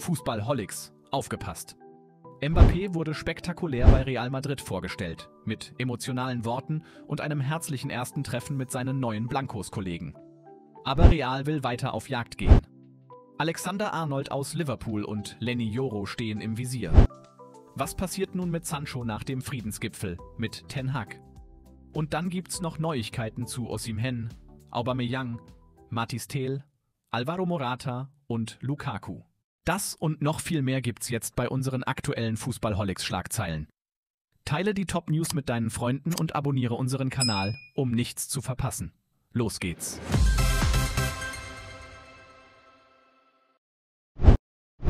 Fußballholics, aufgepasst. Mbappé wurde spektakulär bei Real Madrid vorgestellt, mit emotionalen Worten und einem herzlichen ersten Treffen mit seinen neuen Blancos-Kollegen. Aber Real will weiter auf Jagd gehen. Alexander Arnold aus Liverpool und Lenny Joro stehen im Visier. Was passiert nun mit Sancho nach dem Friedensgipfel, mit Ten Hag? Und dann gibt's noch Neuigkeiten zu Osimhen, Aubameyang, Matis Tel, Alvaro Morata und Lukaku. Das und noch viel mehr gibt's jetzt bei unseren aktuellen Fußballholics-Schlagzeilen. Teile die Top News mit deinen Freunden und abonniere unseren Kanal, um nichts zu verpassen. Los geht's!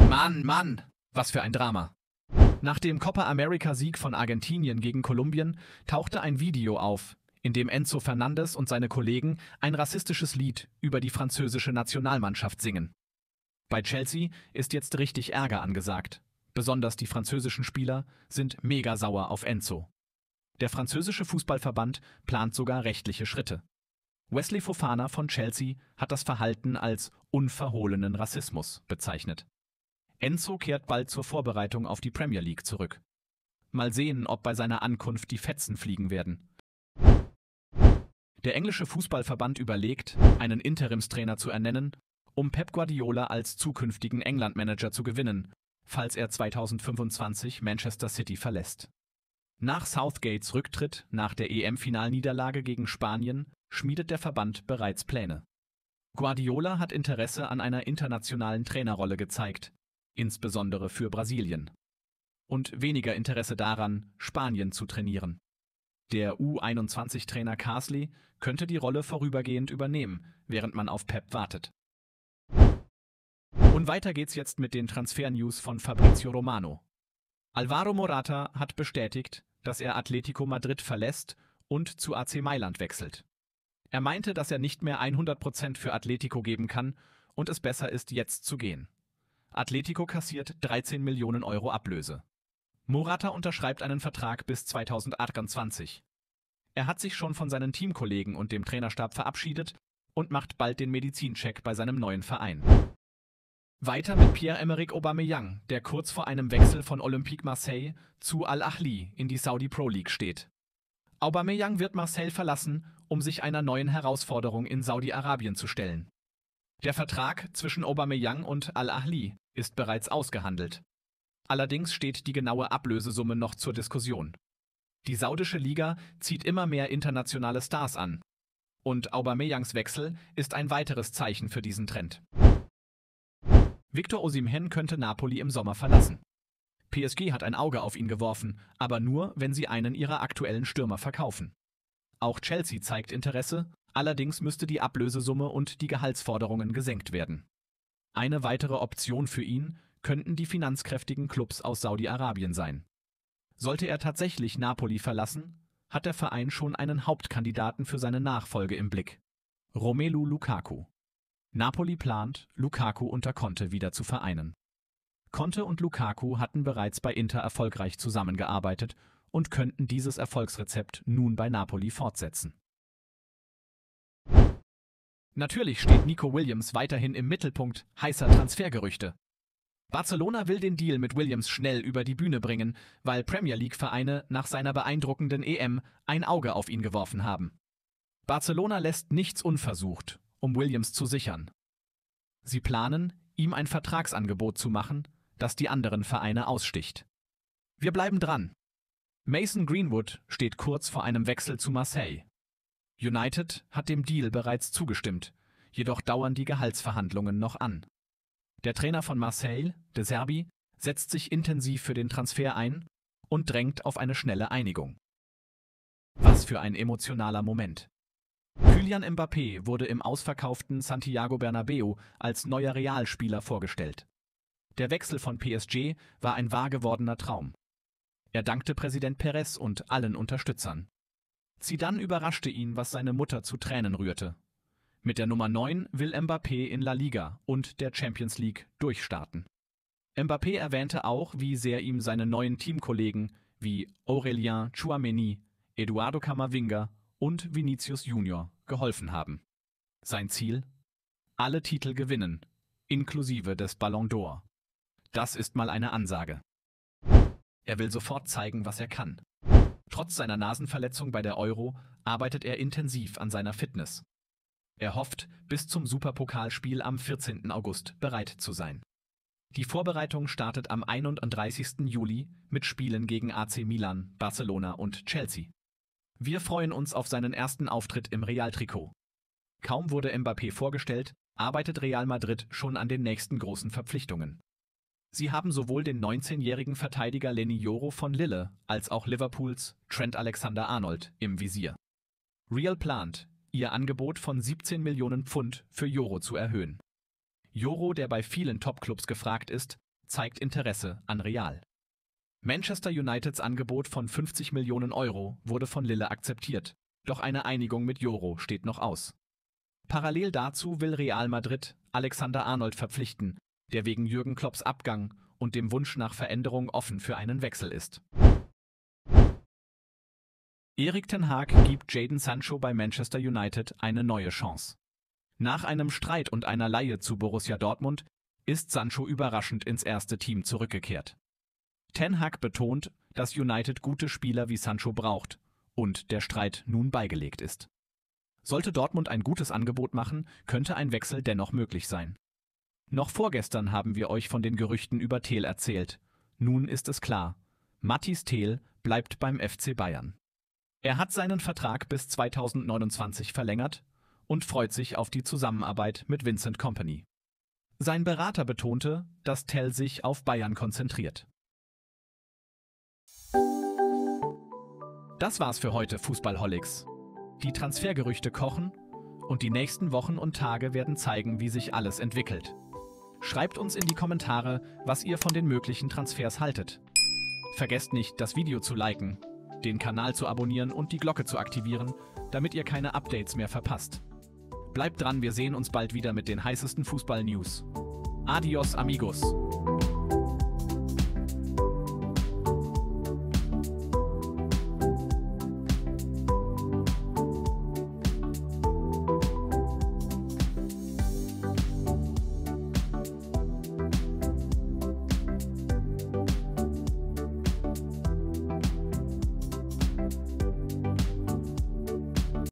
Mann, Mann, was für ein Drama! Nach dem Copa America-Sieg von Argentinien gegen Kolumbien tauchte ein Video auf, in dem Enzo Fernandes und seine Kollegen ein rassistisches Lied über die französische Nationalmannschaft singen. Bei Chelsea ist jetzt richtig Ärger angesagt. Besonders die französischen Spieler sind mega sauer auf Enzo. Der französische Fußballverband plant sogar rechtliche Schritte. Wesley Fofana von Chelsea hat das Verhalten als unverhohlenen Rassismus bezeichnet. Enzo kehrt bald zur Vorbereitung auf die Premier League zurück. Mal sehen, ob bei seiner Ankunft die Fetzen fliegen werden. Der englische Fußballverband überlegt, einen Interimstrainer zu ernennen um Pep Guardiola als zukünftigen England-Manager zu gewinnen, falls er 2025 Manchester City verlässt. Nach Southgates Rücktritt nach der EM-Finalniederlage gegen Spanien schmiedet der Verband bereits Pläne. Guardiola hat Interesse an einer internationalen Trainerrolle gezeigt, insbesondere für Brasilien. Und weniger Interesse daran, Spanien zu trainieren. Der U21-Trainer Carsley könnte die Rolle vorübergehend übernehmen, während man auf Pep wartet. Und weiter geht's jetzt mit den Transfer-News von Fabrizio Romano. Alvaro Morata hat bestätigt, dass er Atletico Madrid verlässt und zu AC Mailand wechselt. Er meinte, dass er nicht mehr 100% für Atletico geben kann und es besser ist, jetzt zu gehen. Atletico kassiert 13 Millionen Euro Ablöse. Morata unterschreibt einen Vertrag bis 2028. Er hat sich schon von seinen Teamkollegen und dem Trainerstab verabschiedet und macht bald den Medizincheck bei seinem neuen Verein. Weiter mit Pierre-Emerick Aubameyang, der kurz vor einem Wechsel von Olympique Marseille zu Al-Ahli in die Saudi Pro League steht. Aubameyang wird Marseille verlassen, um sich einer neuen Herausforderung in Saudi-Arabien zu stellen. Der Vertrag zwischen Aubameyang und Al-Ahli ist bereits ausgehandelt. Allerdings steht die genaue Ablösesumme noch zur Diskussion. Die saudische Liga zieht immer mehr internationale Stars an, und Aubameyangs Wechsel ist ein weiteres Zeichen für diesen Trend. Victor Osimhen könnte Napoli im Sommer verlassen. PSG hat ein Auge auf ihn geworfen, aber nur, wenn sie einen ihrer aktuellen Stürmer verkaufen. Auch Chelsea zeigt Interesse, allerdings müsste die Ablösesumme und die Gehaltsforderungen gesenkt werden. Eine weitere Option für ihn könnten die finanzkräftigen Clubs aus Saudi-Arabien sein. Sollte er tatsächlich Napoli verlassen, hat der Verein schon einen Hauptkandidaten für seine Nachfolge im Blick. Romelu Lukaku. Napoli plant, Lukaku unter Conte wieder zu vereinen. Conte und Lukaku hatten bereits bei Inter erfolgreich zusammengearbeitet und könnten dieses Erfolgsrezept nun bei Napoli fortsetzen. Natürlich steht Nico Williams weiterhin im Mittelpunkt heißer Transfergerüchte. Barcelona will den Deal mit Williams schnell über die Bühne bringen, weil Premier League-Vereine nach seiner beeindruckenden EM ein Auge auf ihn geworfen haben. Barcelona lässt nichts unversucht, um Williams zu sichern. Sie planen, ihm ein Vertragsangebot zu machen, das die anderen Vereine aussticht. Wir bleiben dran. Mason Greenwood steht kurz vor einem Wechsel zu Marseille. United hat dem Deal bereits zugestimmt, jedoch dauern die Gehaltsverhandlungen noch an. Der Trainer von Marseille, De Serbi, setzt sich intensiv für den Transfer ein und drängt auf eine schnelle Einigung. Was für ein emotionaler Moment. Julian Mbappé wurde im ausverkauften Santiago Bernabeu als neuer Realspieler vorgestellt. Der Wechsel von PSG war ein wahr gewordener Traum. Er dankte Präsident Perez und allen Unterstützern. Zidane überraschte ihn, was seine Mutter zu Tränen rührte. Mit der Nummer 9 will Mbappé in La Liga und der Champions League durchstarten. Mbappé erwähnte auch, wie sehr ihm seine neuen Teamkollegen wie Aurelien Chouameni, Eduardo Camavinga und Vinicius Junior geholfen haben. Sein Ziel? Alle Titel gewinnen, inklusive des Ballon d'Or. Das ist mal eine Ansage. Er will sofort zeigen, was er kann. Trotz seiner Nasenverletzung bei der Euro arbeitet er intensiv an seiner Fitness. Er hofft, bis zum Superpokalspiel am 14. August bereit zu sein. Die Vorbereitung startet am 31. Juli mit Spielen gegen AC Milan, Barcelona und Chelsea. Wir freuen uns auf seinen ersten Auftritt im Real-Trikot. Kaum wurde Mbappé vorgestellt, arbeitet Real Madrid schon an den nächsten großen Verpflichtungen. Sie haben sowohl den 19-jährigen Verteidiger Lenny Joro von Lille als auch Liverpools Trent Alexander-Arnold im Visier. Real plant, ihr Angebot von 17 Millionen Pfund für Joro zu erhöhen. Joro, der bei vielen Topclubs gefragt ist, zeigt Interesse an Real. Manchester Uniteds Angebot von 50 Millionen Euro wurde von Lille akzeptiert, doch eine Einigung mit Joro steht noch aus. Parallel dazu will Real Madrid Alexander Arnold verpflichten, der wegen Jürgen Klopps Abgang und dem Wunsch nach Veränderung offen für einen Wechsel ist. Erik Ten Haag gibt Jaden Sancho bei Manchester United eine neue Chance. Nach einem Streit und einer Laie zu Borussia Dortmund ist Sancho überraschend ins erste Team zurückgekehrt. Ten Hag betont, dass United gute Spieler wie Sancho braucht und der Streit nun beigelegt ist. Sollte Dortmund ein gutes Angebot machen, könnte ein Wechsel dennoch möglich sein. Noch vorgestern haben wir euch von den Gerüchten über Thiel erzählt. Nun ist es klar. Mattis Thiel bleibt beim FC Bayern. Er hat seinen Vertrag bis 2029 verlängert und freut sich auf die Zusammenarbeit mit Vincent Company. Sein Berater betonte, dass Tell sich auf Bayern konzentriert. Das war's für heute, Fußballholics. Die Transfergerüchte kochen und die nächsten Wochen und Tage werden zeigen, wie sich alles entwickelt. Schreibt uns in die Kommentare, was ihr von den möglichen Transfers haltet. Vergesst nicht, das Video zu liken den Kanal zu abonnieren und die Glocke zu aktivieren, damit ihr keine Updates mehr verpasst. Bleibt dran, wir sehen uns bald wieder mit den heißesten Fußball-News. Adios, amigos!